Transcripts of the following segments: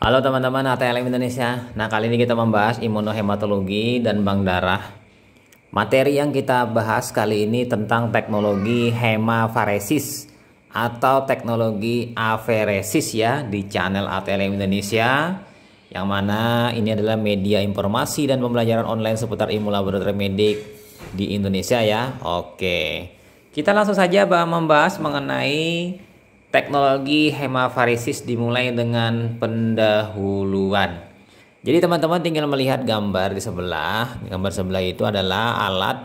Halo teman-teman ATLM Indonesia. Nah, kali ini kita membahas imunohematologi dan bank darah. Materi yang kita bahas kali ini tentang teknologi hemafaresis atau teknologi aferesis ya di channel ATLM Indonesia yang mana ini adalah media informasi dan pembelajaran online seputar imun laboratorium medik di Indonesia ya. Oke. Kita langsung saja membahas mengenai teknologi hemafarisis dimulai dengan pendahuluan. Jadi teman-teman tinggal melihat gambar di sebelah. Gambar sebelah itu adalah alat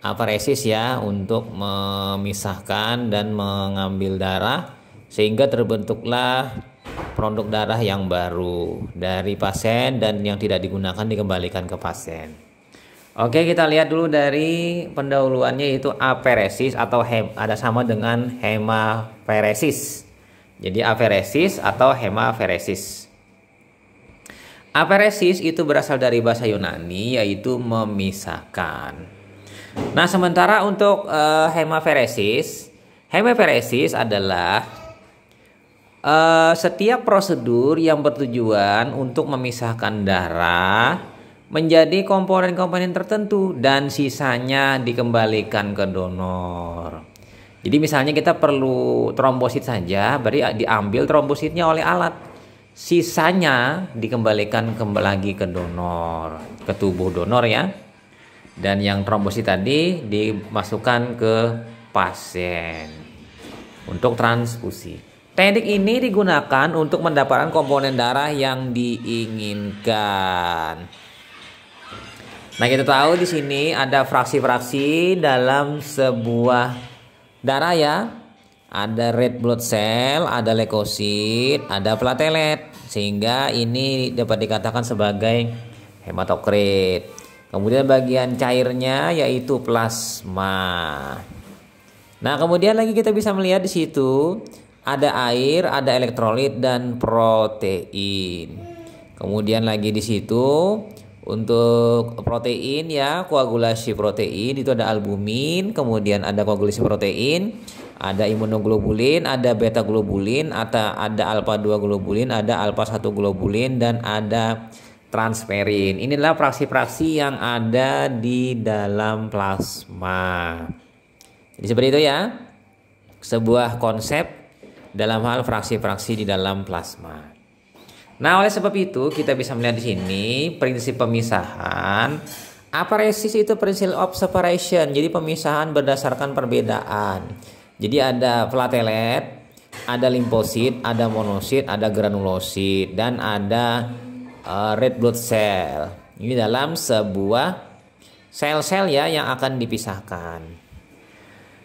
afaresis ya untuk memisahkan dan mengambil darah sehingga terbentuklah produk darah yang baru dari pasien dan yang tidak digunakan dikembalikan ke pasien. Oke, kita lihat dulu dari pendahuluannya yaitu aferesis atau hem, ada sama dengan hemaferesis. Jadi aferesis atau hemaferesis. Aferesis itu berasal dari bahasa Yunani yaitu memisahkan. Nah, sementara untuk uh, hemaferesis, hemaferesis adalah uh, setiap prosedur yang bertujuan untuk memisahkan darah menjadi komponen-komponen tertentu dan sisanya dikembalikan ke donor. Jadi misalnya kita perlu trombosit saja, berarti diambil trombositnya oleh alat. Sisanya dikembalikan kembali lagi ke donor, ke tubuh donor ya. Dan yang trombosit tadi dimasukkan ke pasien untuk transfusi. Teknik ini digunakan untuk mendapatkan komponen darah yang diinginkan. Nah kita tahu di sini ada fraksi-fraksi dalam sebuah darah ya. Ada red blood cell, ada leukosit, ada platelet. Sehingga ini dapat dikatakan sebagai hematokrit. Kemudian bagian cairnya yaitu plasma. Nah kemudian lagi kita bisa melihat di situ ada air, ada elektrolit dan protein. Kemudian lagi di situ untuk protein ya, koagulasi protein itu ada albumin, kemudian ada koagulasi protein, ada imunoglobulin, ada beta globulin, ada ada alfa 2 globulin, ada alfa 1 globulin dan ada transferin. Inilah fraksi-fraksi yang ada di dalam plasma. Jadi seperti itu ya. Sebuah konsep dalam hal fraksi-fraksi di dalam plasma. Nah, oleh sebab itu kita bisa melihat di sini prinsip pemisahan aparesis itu prinsip of separation. Jadi pemisahan berdasarkan perbedaan. Jadi ada platelet, ada limfosit, ada monosit, ada granulosit dan ada uh, red blood cell. Ini dalam sebuah sel-sel ya yang akan dipisahkan.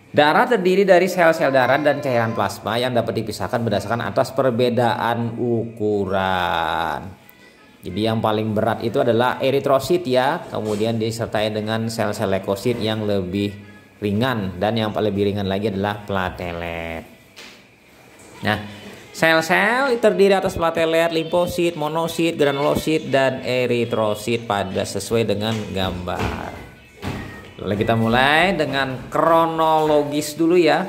Darah terdiri dari sel-sel darah dan cairan plasma yang dapat dipisahkan berdasarkan atas perbedaan ukuran. Jadi yang paling berat itu adalah eritrosit ya, kemudian disertai dengan sel-sel leukosit yang lebih ringan dan yang paling lebih ringan lagi adalah platelet. Nah, sel-sel terdiri atas platelet, limfosit, monosit, granulosit dan eritrosit pada sesuai dengan gambar. Lalu kita mulai dengan kronologis dulu ya.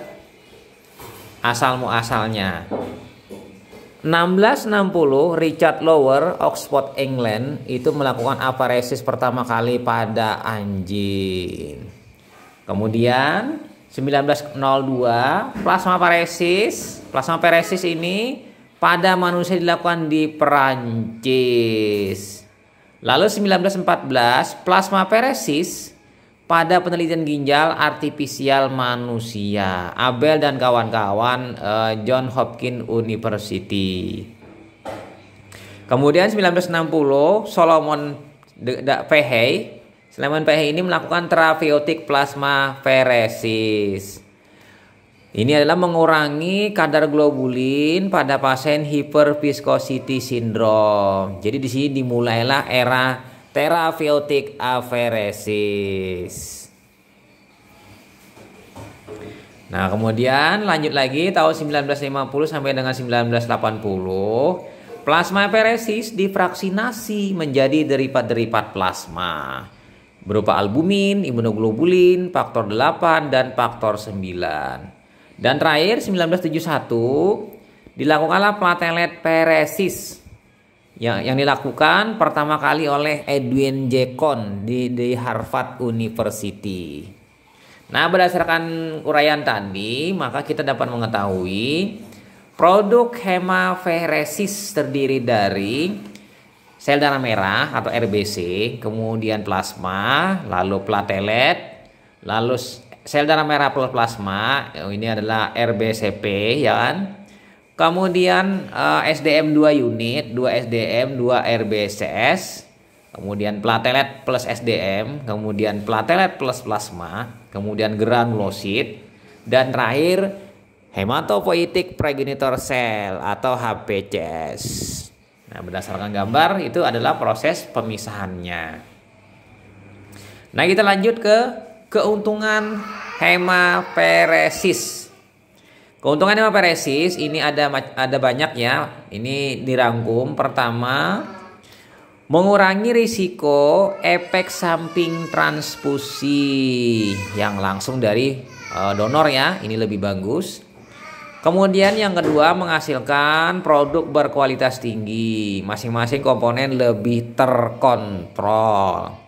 Asal muasalnya. 1660 Richard Lower Oxford England itu melakukan aparesis pertama kali pada anjing. Kemudian 1902 plasma paresis, plasma paresis ini pada manusia dilakukan di Perancis. Lalu 1914 plasma paresis pada penelitian ginjal artifisial manusia Abel dan kawan-kawan uh, John Hopkins University. Kemudian 1960 Solomon Fehey Solomon Fehey ini melakukan traviotik plasma feresis. Ini adalah mengurangi kadar globulin pada pasien hyperviscosity syndrome. Jadi di sini dimulailah era terapeutic aferesis. Nah, kemudian lanjut lagi tahun 1950 sampai dengan 1980, plasma aferesis difraksinasi menjadi deripat-deripat plasma berupa albumin, imunoglobulin, faktor 8 dan faktor 9. Dan terakhir 1971 dilakukanlah platelet peresis yang yang dilakukan pertama kali oleh Edwin Jekon di di Harvard University. Nah, berdasarkan uraian tadi, maka kita dapat mengetahui produk hemaferesis terdiri dari sel darah merah atau RBC, kemudian plasma, lalu platelet, lalu sel darah merah plus plasma, oh, ini adalah RBCP ya kan? Kemudian uh, eh, SDM 2 unit, 2 SDM, 2 RBCS, kemudian platelet plus SDM, kemudian platelet plus plasma, kemudian granulosit, dan terakhir hematopoietic progenitor cell atau HPCS. Nah, berdasarkan gambar itu adalah proses pemisahannya. Nah, kita lanjut ke keuntungan hemaperesis. Keuntungannya apa resis? Ini ada ada banyak ya. Ini dirangkum. Pertama, mengurangi risiko efek samping transfusi yang langsung dari uh, donor ya. Ini lebih bagus. Kemudian yang kedua menghasilkan produk berkualitas tinggi. Masing-masing komponen lebih terkontrol.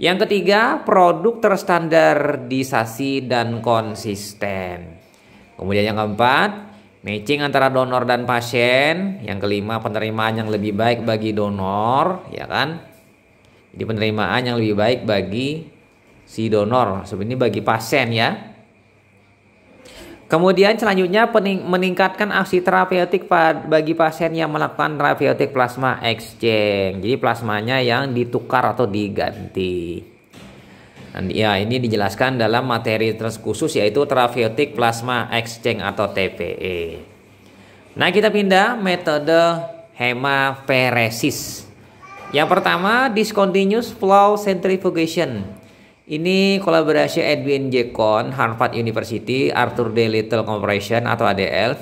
Yang ketiga, produk terstandarisasi dan konsisten. Kemudian yang keempat, matching antara donor dan pasien. Yang kelima, penerimaan yang lebih baik bagi donor, ya kan? Jadi penerimaan yang lebih baik bagi si donor, sebenarnya bagi pasien ya. Kemudian selanjutnya meningkatkan aksi terapeutik bagi pasien yang melakukan terapeutik plasma exchange. Jadi plasmanya yang ditukar atau diganti ya ini dijelaskan dalam materi transkhusus yaitu therapeutic plasma exchange atau TPE. Nah kita pindah metode hemaferesis. Yang pertama discontinuous flow centrifugation. Ini kolaborasi Edwin J. Kohn, Harvard University, Arthur D. Little Corporation atau ADL,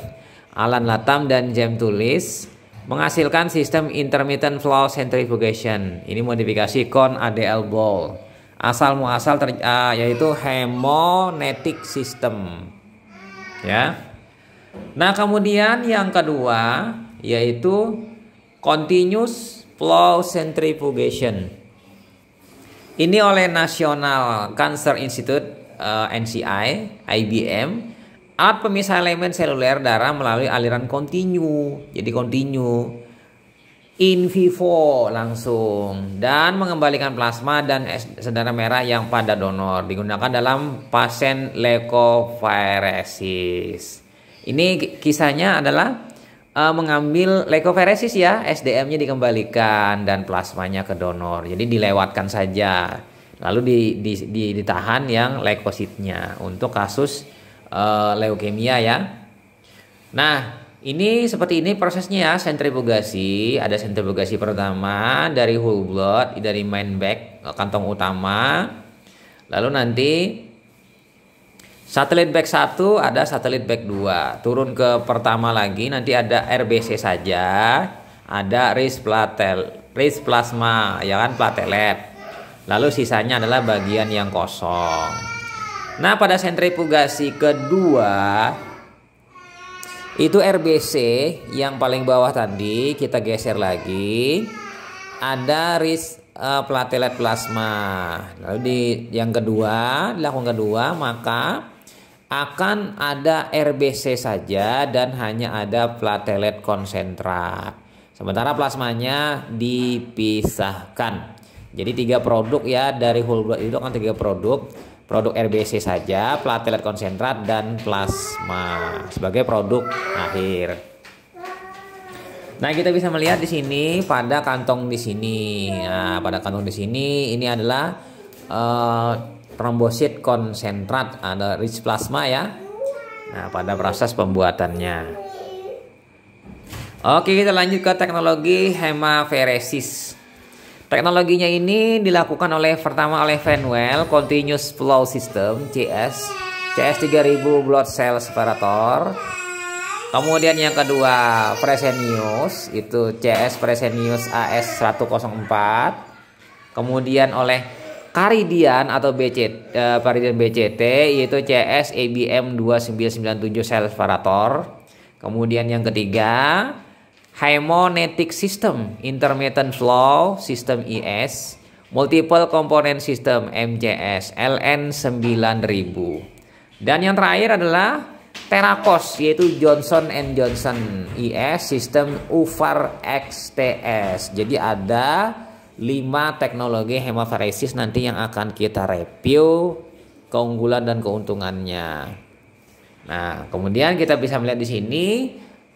Alan Latam dan James Tulis menghasilkan sistem intermittent flow centrifugation. Ini modifikasi Kohn ADL Ball asal muasal ter, uh, yaitu hemonetic system ya nah kemudian yang kedua yaitu continuous flow centrifugation ini oleh National Cancer Institute uh, eh, NCI IBM alat pemisah elemen seluler darah melalui aliran kontinu jadi kontinu in vivo langsung dan mengembalikan plasma dan sedara merah yang pada donor digunakan dalam pasien leukofaresis. Ini kisahnya adalah uh, mengambil leukoferesis ya, SDM-nya dikembalikan dan plasmanya ke donor. Jadi dilewatkan saja. Lalu di, di, di, ditahan yang leukositnya untuk kasus uh, leukemia ya. Nah, ini seperti ini prosesnya ya, sentrifugasi. Ada sentrifugasi pertama dari whole blood, dari main bag, kantong utama. Lalu nanti satelit bag 1 ada satelit bag 2. Turun ke pertama lagi nanti ada RBC saja, ada race platel, race plasma ya kan platelet. Lalu sisanya adalah bagian yang kosong. Nah, pada sentrifugasi kedua itu RBC yang paling bawah tadi kita geser lagi. Ada ris uh, eh, platelet plasma. Lalu di yang kedua, dilakukan kedua maka akan ada RBC saja dan hanya ada platelet konsentrat. Sementara plasmanya dipisahkan. Jadi tiga produk ya dari whole blood itu kan tiga produk produk RBC saja, platelet konsentrat dan plasma sebagai produk akhir. Nah, kita bisa melihat di sini pada kantong di sini. Nah, pada kantong di sini ini adalah uh, trombosit konsentrat ada rich plasma ya. Nah, pada proses pembuatannya. Oke, kita lanjut ke teknologi hemaferesis. Teknologinya ini dilakukan oleh pertama oleh Fanwell Continuous Flow System CS CS3000 Blood Cell Separator Kemudian yang kedua Fresenius, itu CS Fresenius AS104 Kemudian oleh Karidian atau BCT Karidian eh, BCT yaitu CS ABM 2997 Cell Separator Kemudian yang ketiga Hemonetic System, Intermittent Flow System IS, e Multiple Component System MJS LN9000. Dan yang terakhir adalah Terakos yaitu Johnson and Johnson IS e System UFAR XTS. Jadi ada 5 teknologi hemofresis nanti yang akan kita review keunggulan dan keuntungannya. Nah, kemudian kita bisa melihat di sini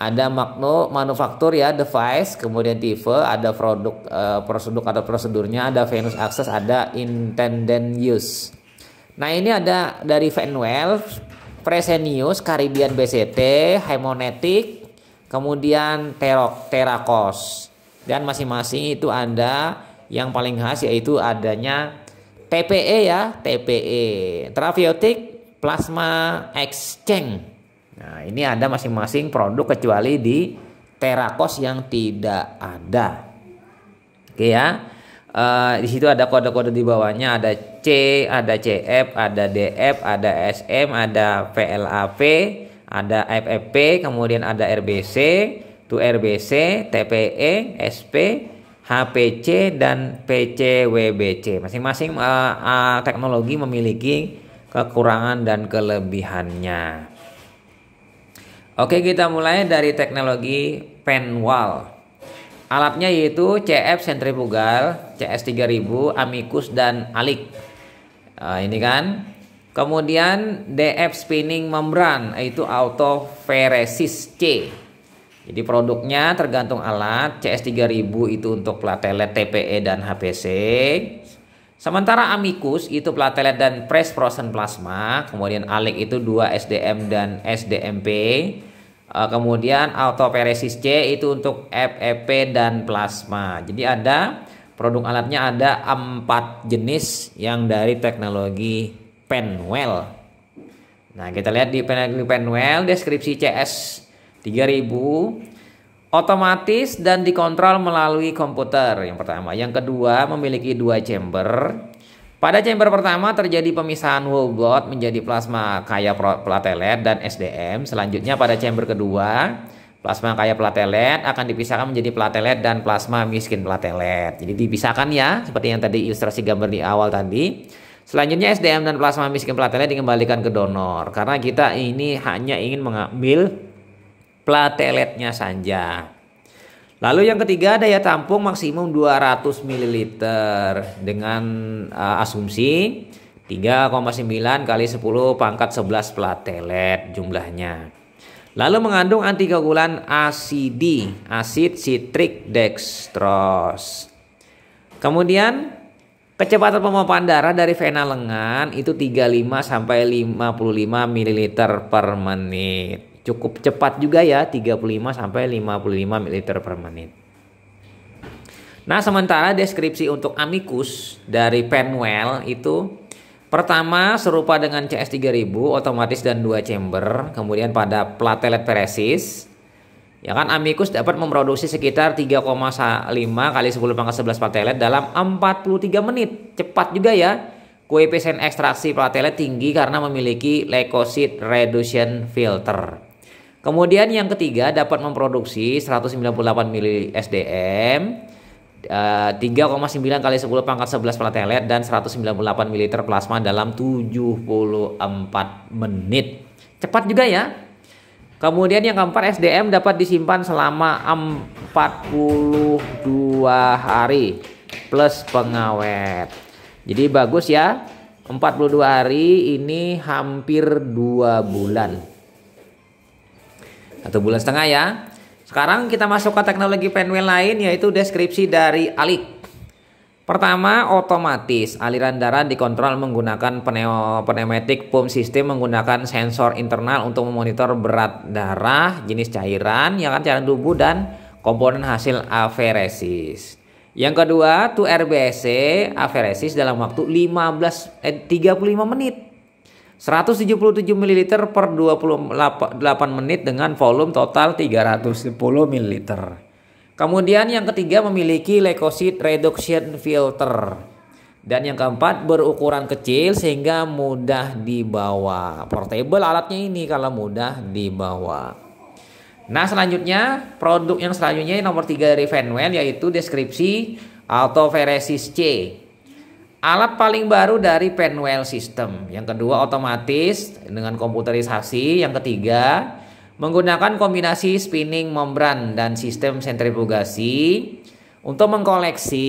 ada makno manufaktur ya device kemudian tipe ada produk uh, eh, prosedur atau prosedurnya ada venus access ada intended use nah ini ada dari Venwell Presenius Caribbean BCT Hymonetic kemudian Terok Terakos dan masing-masing itu ada yang paling khas yaitu adanya TPE ya TPE Traviotic Plasma Exchange Nah, ini ada masing-masing produk kecuali di Terakos yang tidak ada. Oke ya. Uh, di situ ada kode-kode di bawahnya ada C, ada CF, ada DF, ada SM, ada vlav ada FFP, kemudian ada RBC, 2RBC, TPE, SP, HPC dan PCWBC. Masing-masing uh, teknologi memiliki kekurangan dan kelebihannya. Oke kita mulai dari teknologi pen wall Alatnya yaitu CF sentrifugal, CS3000, Amicus, dan Alik nah, Ini kan Kemudian DF spinning membran yaitu autoferesis C jadi produknya tergantung alat CS3000 itu untuk platelet TPE dan HPC Sementara Amicus itu platelet dan press frozen plasma, kemudian Alik itu dua SDM dan SDMP. Eh, kemudian autoperesis C itu untuk FEP dan plasma. Jadi ada produk alatnya ada empat jenis yang dari teknologi Penwell. Nah, kita lihat di teknologi Penwell deskripsi CS 3000 otomatis dan dikontrol melalui komputer yang pertama. Yang kedua memiliki dua chamber pada chamber pertama terjadi pemisahan whole blood menjadi plasma kaya platelet dan SDM. Selanjutnya pada chamber kedua, plasma kaya platelet akan dipisahkan menjadi platelet dan plasma miskin platelet. Jadi dipisahkan ya, seperti yang tadi ilustrasi gambar di awal tadi. Selanjutnya SDM dan plasma miskin platelet dikembalikan ke donor karena kita ini hanya ingin mengambil plateletnya saja. Lalu yang ketiga daya tampung maksimum 200 ml dengan uh, asumsi 3,9 kali 10 pangkat 11 platelet jumlahnya. Lalu mengandung antikoagulan ACD, asid citric dextrose. Kemudian kecepatan pemompaan darah dari vena lengan itu 35 sampai 55 ml per menit cukup cepat juga ya 35 sampai 55 ml per menit. Nah, sementara deskripsi untuk Amicus dari Penwell itu pertama serupa dengan CS3000 otomatis dan dua chamber, kemudian pada platelet paresis. Ya kan Amicus dapat memproduksi sekitar 3,5 kali 10 pangkat 11 platelet dalam 43 menit. Cepat juga ya. Koefisien ekstraksi platelet tinggi karena memiliki leukosit reduction filter. Kemudian yang ketiga dapat memproduksi 198 mili SDM, 3,9 eh, kali 10 pangkat 11 platelet dan 198 ml plasma dalam 74 menit. Cepat juga ya. Kemudian yang keempat SDM dapat disimpan selama 42 hari plus pengawet. Jadi bagus ya. 42 hari ini hampir 2 bulan satu bulan setengah ya sekarang kita masuk ke teknologi penwheel lain yaitu deskripsi dari alik pertama otomatis aliran darah dikontrol menggunakan pneumatik pump system menggunakan sensor internal untuk memonitor berat darah jenis cairan yang kan cairan tubuh dan komponen hasil aferesis yang kedua, 2RBC aferesis dalam waktu 15 eh, 35 menit. 177 ml per 28 menit dengan volume total 310 ml. Kemudian yang ketiga memiliki leukosit reduction filter. Dan yang keempat berukuran kecil sehingga mudah dibawa. Portable alatnya ini kalau mudah dibawa. Nah selanjutnya produk yang selanjutnya nomor 3 dari Fenwell yaitu deskripsi autoferesis C. Alat paling baru dari Penwell System. Yang kedua otomatis dengan komputerisasi. Yang ketiga menggunakan kombinasi spinning membran dan sistem sentrifugasi untuk mengkoleksi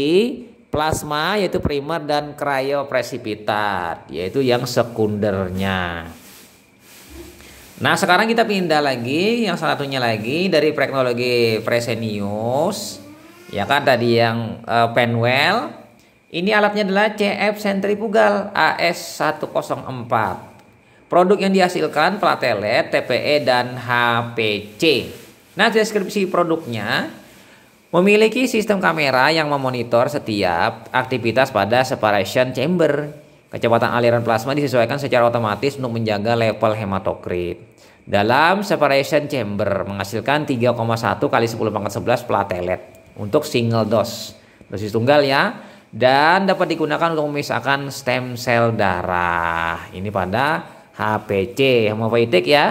plasma yaitu primer dan cryoprecipitat yaitu yang sekundernya. Nah sekarang kita pindah lagi yang satunya lagi dari teknologi Fresenius ya kan tadi yang uh, Penwell ini alatnya adalah CF sentrifugal AS104. Produk yang dihasilkan platelet, TPE, dan HPC. Nah, deskripsi produknya memiliki sistem kamera yang memonitor setiap aktivitas pada separation chamber. Kecepatan aliran plasma disesuaikan secara otomatis untuk menjaga level hematokrit. Dalam separation chamber menghasilkan 3,1 kali 10 pangkat 11 platelet untuk single dose. Dosis tunggal ya dan dapat digunakan untuk memisahkan stem cell darah. Ini pada HPC hemofilitik ya.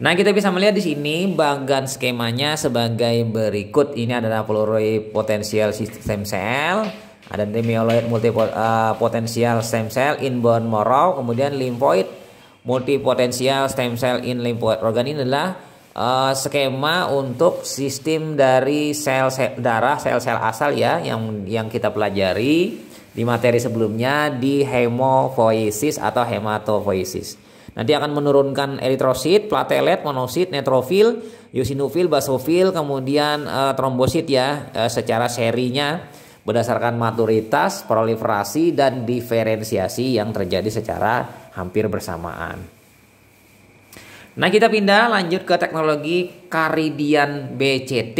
Nah, kita bisa melihat di sini bagan skemanya sebagai berikut. Ini adalah pluripotensial stem cell, ada demioloid eh, multipotensial stem cell inborn marrow, kemudian limfoid multipotensial stem cell in lymphoid organ ini adalah uh, skema untuk sistem dari sel, sel darah sel-sel asal ya yang yang kita pelajari di materi sebelumnya di hemofoiesis atau hematofoiesis. Nanti akan menurunkan eritrosit, platelet, monosit, netrofil, eosinofil, basofil, kemudian e, trombosit ya e, secara serinya berdasarkan maturitas, proliferasi dan diferensiasi yang terjadi secara hampir bersamaan. Nah kita pindah lanjut ke teknologi Karidian BCT.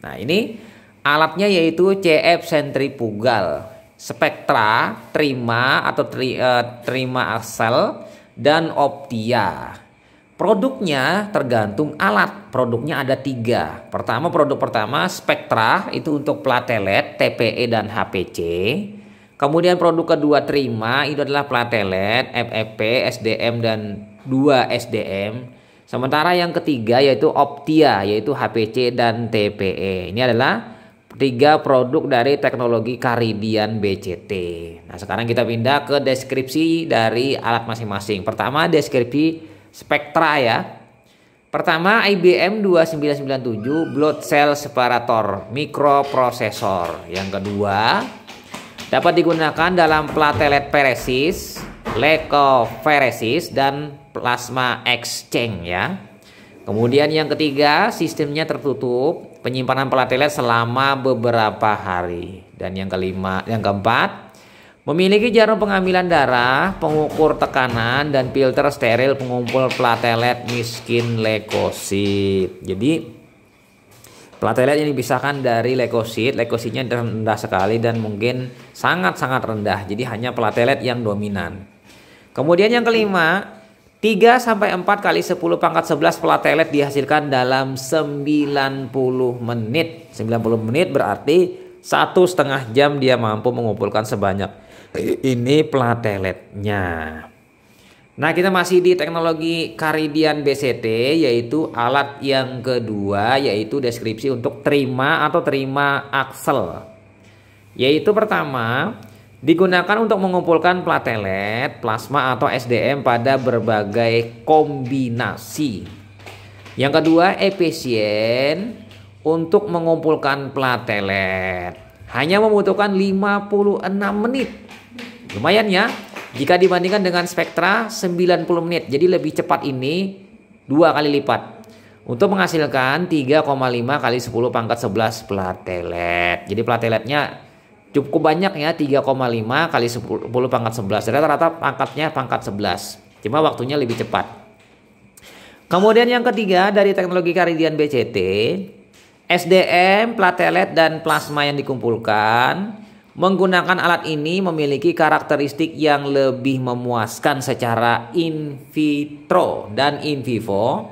Nah ini alatnya yaitu CF sentrifugal, spektra, terima atau tri, uh, eh, terima aksel dan optia. Produknya tergantung alat. Produknya ada tiga. Pertama produk pertama spektra itu untuk platelet, TPE e, dan HPC. Kemudian produk kedua terima itu adalah platelet, e FFP, SDM dan 2 SDM. Sementara yang ketiga yaitu Optia yaitu HPC dan TPE. Ini adalah tiga produk dari teknologi Karidian BCT. Nah, sekarang kita pindah ke deskripsi dari alat masing-masing. Pertama, deskripsi spektra ya. Pertama, IBM 2997 Blood Cell Separator Mikroprosesor. Yang kedua, dapat digunakan dalam platelet peresis, leukopheresis dan plasma exchange ya. Kemudian yang ketiga, sistemnya tertutup, penyimpanan platelet selama beberapa hari. Dan yang kelima, yang keempat, memiliki jarum pengambilan darah, pengukur tekanan dan filter steril pengumpul platelet miskin leukosit. Jadi Platelet ini dipisahkan dari leukosit, leukositnya rendah sekali dan mungkin sangat-sangat rendah. Jadi hanya platelet yang dominan. Kemudian yang kelima, 3 sampai 4 kali 10 pangkat 11 platelet dihasilkan dalam 90 menit. 90 menit berarti satu setengah jam dia mampu mengumpulkan sebanyak ini plateletnya. Nah kita masih di teknologi Karidian BCT yaitu alat yang kedua yaitu deskripsi untuk terima atau terima aksel. Yaitu pertama Digunakan untuk mengumpulkan platelet, plasma atau SDM pada berbagai kombinasi. Yang kedua, efisien untuk mengumpulkan platelet. Hanya membutuhkan 56 menit. Lumayan ya. Jika dibandingkan dengan spektra 90 menit. Jadi lebih cepat ini dua kali lipat. Untuk menghasilkan 3,5 kali 10 pangkat 11 platelet. Jadi plateletnya cukup banyak ya 3,5 kali 10 pangkat 11 rata-rata pangkatnya pangkat 11 cuma waktunya lebih cepat kemudian yang ketiga dari teknologi karidian BCT SDM, platelet, dan plasma yang dikumpulkan menggunakan alat ini memiliki karakteristik yang lebih memuaskan secara in vitro dan in vivo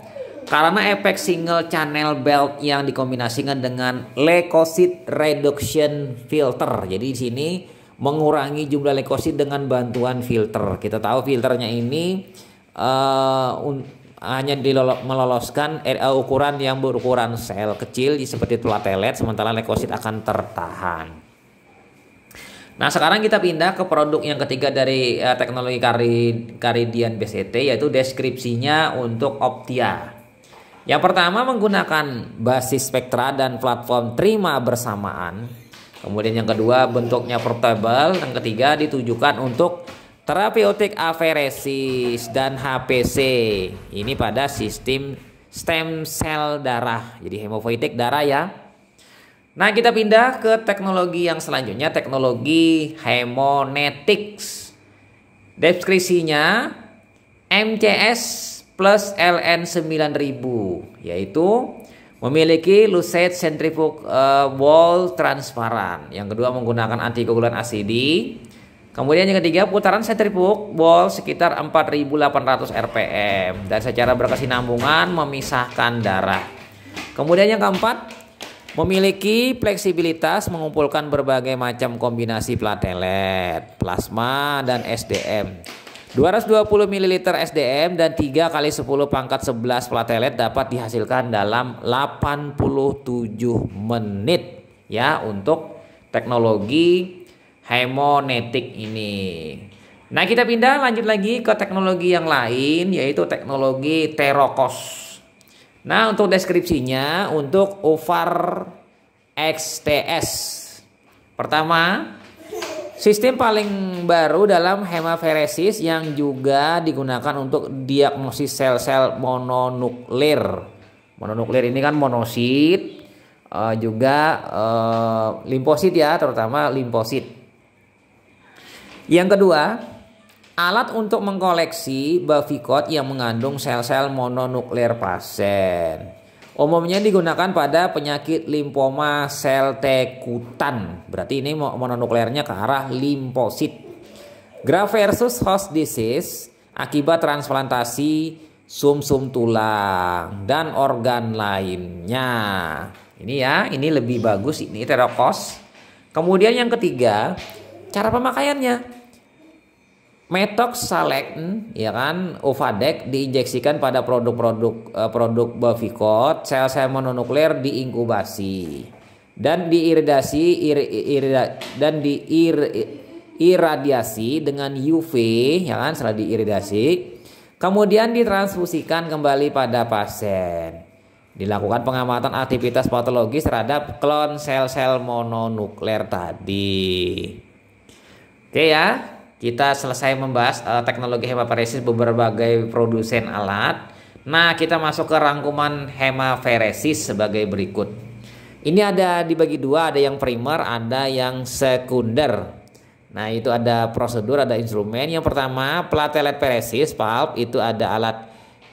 karena efek single channel belt yang dikombinasikan dengan leukosit reduction filter. Jadi di sini mengurangi jumlah leukosit dengan bantuan filter. Kita tahu filternya ini uh, hanya meloloskan uh, ukuran yang berukuran sel kecil seperti platelet sementara leukosit akan tertahan. Nah, sekarang kita pindah ke produk yang ketiga dari uh, teknologi Karidian BCT yaitu deskripsinya untuk Optia. Yang pertama menggunakan basis spektra dan platform terima bersamaan. Kemudian yang kedua bentuknya portable. Yang ketiga ditujukan untuk terapeutik aferesis dan HPC. Ini pada sistem stem cell darah. Jadi hemopoietik darah ya. Nah kita pindah ke teknologi yang selanjutnya teknologi hemonetics. Deskripsinya MCS plus LN 9000 yaitu memiliki lucid centrifuge uh, wall transparan. Yang kedua menggunakan antikoagulan ACD. Kemudian yang ketiga putaran sentrifug wall sekitar 4800 rpm dan secara berkesinambungan memisahkan darah. Kemudian yang keempat memiliki fleksibilitas mengumpulkan berbagai macam kombinasi platelet, plasma dan SDM. 220 ml SDM dan 3 kali 10 pangkat 11 platelet dapat dihasilkan dalam 87 menit ya untuk teknologi hemonetik ini. Nah kita pindah lanjut lagi ke teknologi yang lain yaitu teknologi terokos. Nah untuk deskripsinya untuk ovar XTS. Pertama Sistem paling baru dalam hemaferesis yang juga digunakan untuk diagnosis sel-sel mononuklir. Mononuklir ini kan monosit eh, juga uh, limfosit ya, terutama limfosit. Yang kedua, alat untuk mengkoleksi bavikot yang mengandung sel-sel mononuklir pasien. Umumnya digunakan pada penyakit limfoma sel tekutan. Berarti ini mononuklernya ke arah limfosit. Graft versus host disease akibat transplantasi sumsum -sum tulang dan organ lainnya. Ini ya, ini lebih bagus ini terokos. Kemudian yang ketiga, cara pemakaiannya metoxsalektin ya kan Ovadek diinjeksikan pada produk-produk eh, produk Bavikot sel-sel mononuklir diinkubasi dan diiridasi ir, ir, dan diiriradiasi iradiasi dengan UV ya kan setelah diiridasi kemudian ditransfusikan kembali pada pasien dilakukan pengamatan aktivitas patologis terhadap klon sel-sel mononuklir tadi oke ya kita selesai membahas uh, teknologi hemaparesis berbagai produsen alat. Nah, kita masuk ke rangkuman hemaferesis sebagai berikut. Ini ada dibagi dua, ada yang primer, ada yang sekunder. Nah, itu ada prosedur, ada instrumen. Yang pertama, platelet peresis, PALP, itu ada alat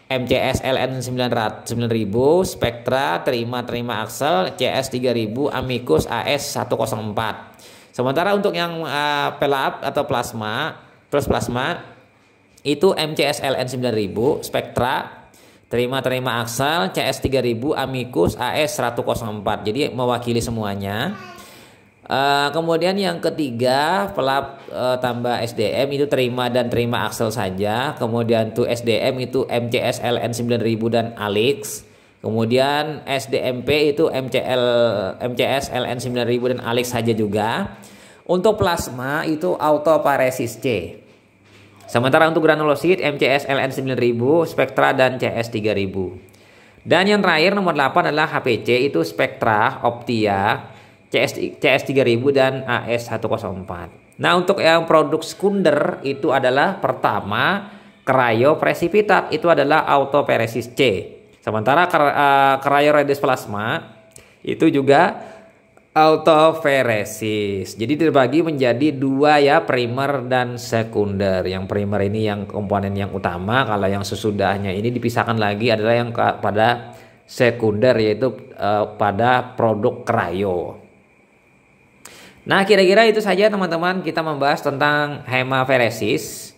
MCS LN 9000, Spectra, Terima Terima aksel CS 3000, Amicus AS 104. Sementara untuk yang uh, eh, pelap atau plasma, plus plasma itu MCSLN 9000, spektra terima-terima aksal, CS 3000, Amicus, AS 104. Jadi mewakili semuanya. Uh, kemudian yang ketiga pelap uh, eh, tambah SDM itu terima dan terima aksel saja. Kemudian tuh SDM itu MCSLN 9000 dan Alex Kemudian SDMP itu MCL MCS LN 9000 dan Alex saja juga. Untuk plasma itu Auto autoparesis C. Sementara untuk granulosit MCS LN 9000, Spectra dan CS 3000. Dan yang terakhir nomor 8 adalah HPC itu Spectra, Optia, CS CS 3000 dan AS 104. Nah, untuk yang produk sekunder itu adalah pertama Cryo Precipitat itu adalah Auto paresis C. Sementara krioresis eh, plasma itu juga autoferesis. Jadi terbagi menjadi dua ya primer dan sekunder. Yang primer ini yang komponen yang utama, kalau yang sesudahnya ini dipisahkan lagi adalah yang pada sekunder yaitu eh, pada produk kryo. Nah, kira-kira itu saja teman-teman kita membahas tentang hemaferesis.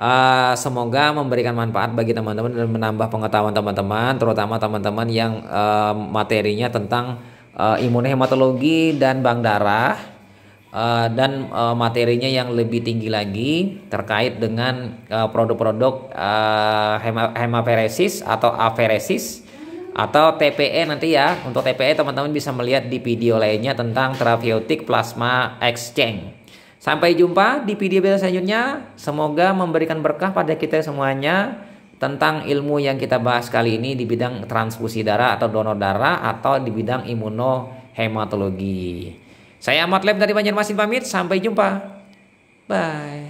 Ah, semoga memberikan manfaat bagi teman-teman dan menambah pengetahuan teman-teman, terutama teman-teman yang uh, materinya tentang uh, ah, imunohematologi dan bank darah uh, dan uh, materinya yang lebih tinggi lagi terkait dengan produk-produk uh, uh, hemaferesis atau aferesis atau TPE nanti ya. Untuk TPE teman-teman bisa melihat di video lainnya tentang therapeutic plasma exchange. Sampai jumpa di video video selanjutnya. Semoga memberikan berkah pada kita semuanya tentang ilmu yang kita bahas kali ini di bidang transfusi darah atau donor darah atau di bidang imunohematologi. Saya Ahmad Lab dari Banjarmasin pamit, sampai jumpa. Bye.